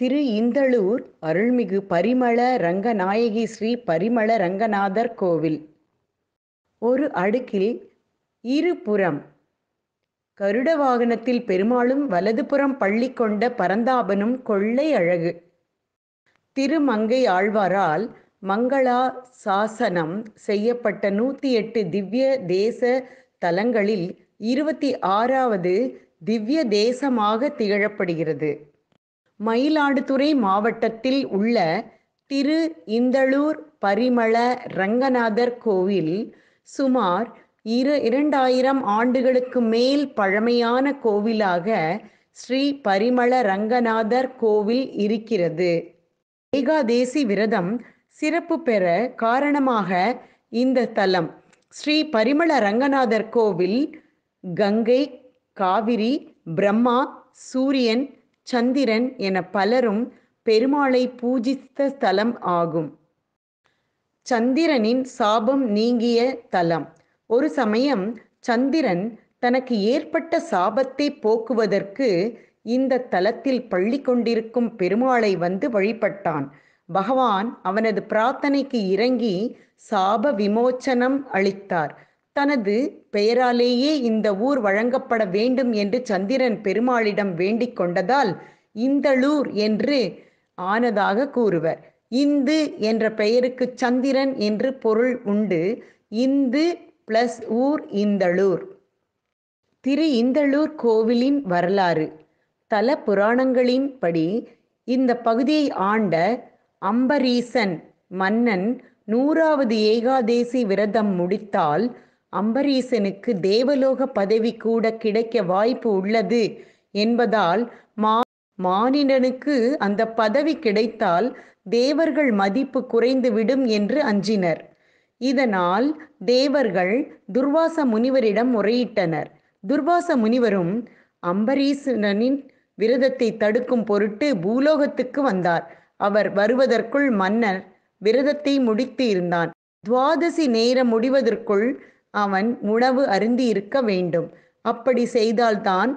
திரு இந்தளூர் அருள்மிகு பரிமள ரங்கநாயகி ஸ்ரீ பரிமள ரங்கநாதர் கோவில் ஒரு அடுக்கில் இருபுறம் கருட வாகனத்தில் பெருமாளும் வலதுபுறம் பள்ளி கொண்ட பரந்தாபனும் கொள்ளை அழகு திருமங்கை ஆழ்வாரால் மங்களா சாசனம் செய்யப்பட்ட நூற்றி எட்டு திவ்ய தேச தலங்களில் இருபத்தி ஆறாவது திவ்ய தேசமாக திகழப்படுகிறது மயிலாடுதுறை மாவட்டத்தில் உள்ள திரு இந்தளூர் பரிமள ரங்கநாதர் கோவில் சுமார் இரு இரண்டாயிரம் ஆண்டுகளுக்கு மேல் பழமையான கோவிலாக ஸ்ரீ பரிமள ரங்கநாதர் கோவில் இருக்கிறது ஏகாதேசி விரதம் சிறப்பு பெற காரணமாக இந்த தலம் ஸ்ரீ பரிமள ரங்கநாதர் கோவில் கங்கை காவிரி பிரம்மா சூரியன் சந்திரன் என பலரும் பெருமாளை பூஜித்த ஸ்தலம் ஆகும் சந்திரனின் சாபம் நீங்கிய தலம் ஒரு சமயம் சந்திரன் தனக்கு ஏற்பட்ட சாபத்தை போக்குவதற்கு இந்த தலத்தில் பள்ளி கொண்டிருக்கும் பெருமாளை வந்து வழிபட்டான் பகவான் அவனது பிரார்த்தனைக்கு இறங்கி சாப விமோச்சனம் அளித்தார் தனது பெயராலேயே இந்த ஊர் வழங்கப்பட வேண்டும் என்று சந்திரன் பெருமாளிடம் வேண்டிக் கொண்டதால் இந்தளூர் என்று ஆனதாக கூறுவர் இந்து என்ற பெயருக்கு சந்திரன் என்று பொருள் உண்டு இந்து பிளஸ் ஊர் இந்தளூர் திரு இந்தளூர் கோவிலின் வரலாறு தல புராணங்களின் படி இந்த பகுதியை ஆண்ட அம்பரீசன் மன்னன் நூறாவது ஏகாதேசி விரதம் முடித்தால் அம்பரீசனுக்கு தேவலோக பதவி கூட கிடைக்க வாய்ப்பு உள்ளது என்பதால் மா மானிடனுக்கு அந்த பதவி கிடைத்தால் தேவர்கள் மதிப்பு குறைந்துவிடும் என்று அஞ்சினர் இதனால் தேவர்கள் துர்வாச முனிவரிடம் முறையிட்டனர் துர்வாச முனிவரும் அம்பரீசனின் விரதத்தை தடுக்கும் பொருட்டு பூலோகத்துக்கு வந்தார் அவர் வருவதற்குள் மன்னர் விரதத்தை முடித்து இருந்தான் துவாதசி நேரம் முடிவதற்குள் அவன் உணவு அருந்தி இருக்க வேண்டும் அப்படி செய்தால்தான்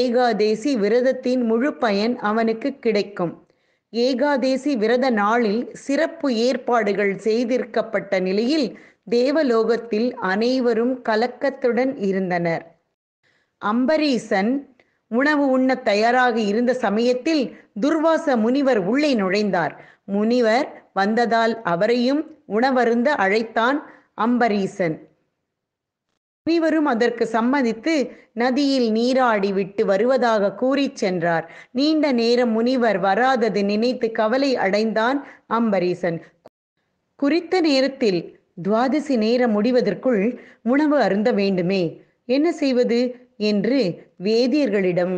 ஏகாதேசி விரதத்தின் முழு பயன் அவனுக்கு கிடைக்கும் ஏகாதேசி விரத நாளில் சிறப்பு ஏற்பாடுகள் செய்திருக்கப்பட்ட நிலையில் தேவலோகத்தில் அனைவரும் கலக்கத்துடன் இருந்தனர் அம்பரீசன் உணவு உண்ண தயாராக இருந்த சமயத்தில் துர்வாச முனிவர் உள்ளே நுழைந்தார் முனிவர் வந்ததால் அவரையும் உணவருந்த அழைத்தான் அம்பரீசன் அனைவரும் அதற்கு சம்மதித்து நதியில் நீராடி விட்டு வருவதாக கூறி சென்றார் நீண்ட நேரம் முனிவர் வராதது நினைத்து கவலை அடைந்தான் அம்பரீசன் குறித்த நேரத்தில் துவாதசி நேரம் முடிவதற்குள் உணவு அருந்த வேண்டுமே என்ன செய்வது என்று வேதியர்களிடம்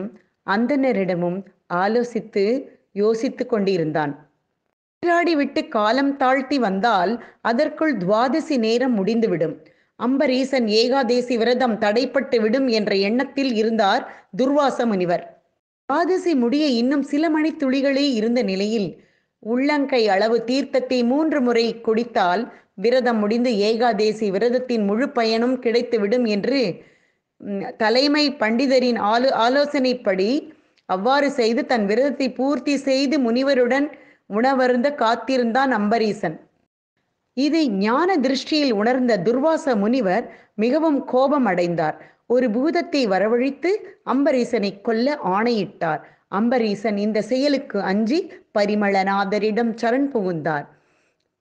அந்தனரிடமும் ஆலோசித்து யோசித்து கொண்டிருந்தான் நீராடி விட்டு காலம் தாழ்த்தி வந்தால் அதற்குள் துவாதசி நேரம் முடிந்துவிடும் அம்பரீசன் ஏகாதேசி விரதம் தடைப்பட்டு விடும் என்ற எண்ணத்தில் இருந்தார் துர்வாச முனிவர் பாதசி முடிய இன்னும் சில மணி துளிகளே இருந்த நிலையில் உள்ளங்கை அளவு தீர்த்தத்தை மூன்று முறை குடித்தால் விரதம் முடிந்து ஏகாதேசி விரதத்தின் முழு பயனும் கிடைத்துவிடும் என்று தலைமை பண்டிதரின் ஆலோ ஆலோசனைப்படி அவ்வாறு செய்து தன் விரதத்தை பூர்த்தி செய்து முனிவருடன் உணவருந்த காத்திருந்தான் அம்பரீசன் இதை ஞான திருஷ்டியில் உணர்ந்த துர்வாச முனிவர் மிகவும் கோபம் அடைந்தார் ஒரு பூதத்தை வரவழைத்து அம்பரீசனை கொல்ல ஆணையிட்டார் அம்பரீசன் இந்த செயலுக்கு அஞ்சி பரிமளநாதரிடம் சரண் புகுந்தார்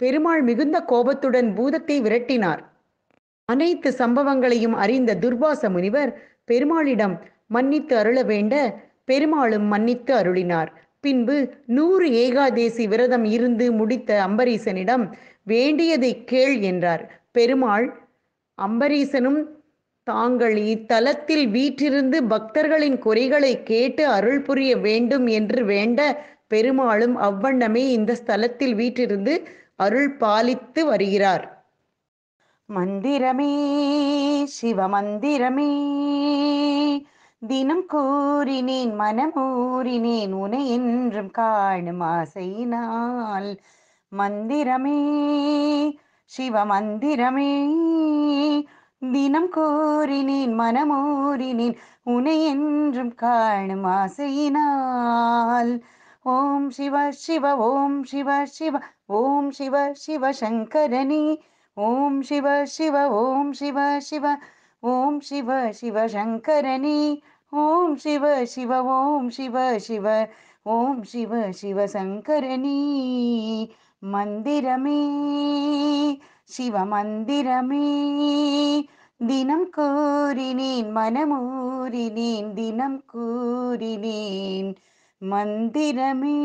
பெருமாள் மிகுந்த கோபத்துடன் பூதத்தை விரட்டினார் அனைத்து சம்பவங்களையும் அறிந்த துர்வாச முனிவர் பெருமாளிடம் மன்னித்து அருள வேண்ட பெருமாளும் மன்னித்து அருளினார் பின்பு நூறு ஏகாதேசி விரதம் இருந்து முடித்த அம்பரீசனிடம் வேண்டியதை கேள் என்றார் பெருமாள் அம்பரீசனும் தாங்கள் இத்தலத்தில் வீற்றிருந்து பக்தர்களின் குறைகளை கேட்டு அருள் புரிய வேண்டும் என்று வேண்ட பெருமாளும் அவ்வண்ணமே இந்த ஸ்தலத்தில் வீற்றிருந்து அருள் பாலித்து வருகிறார் மந்திரமே சிவ மந்திரமே தினம் கூறினேன் மனமூறினேன் உனை என்றும் காணும் ஆசையினால் மந்திரமே சிவ மந்திரமே தினம் கோரினேன் மனமூறினேன் உனை என்றும் காணும் ஆசையினால் ஓம் சிவ சிவ ஓம் சிவ சிவ ஓம் சிவ சிவ சங்கரணி ஓம் சிவ சிவ ஓம் சிவ சிவ ஓம் சிவ சிவ சங்கரணி ஓம் சிவ சிவ ஓம் சிவ சிவ ஓம் சிவ சிவ சங்கரணி மந்திரமே சிவ மந்திரமே தினம் கூறினேன் மனமூறினேன் தினம் கூறினேன் மந்திரமே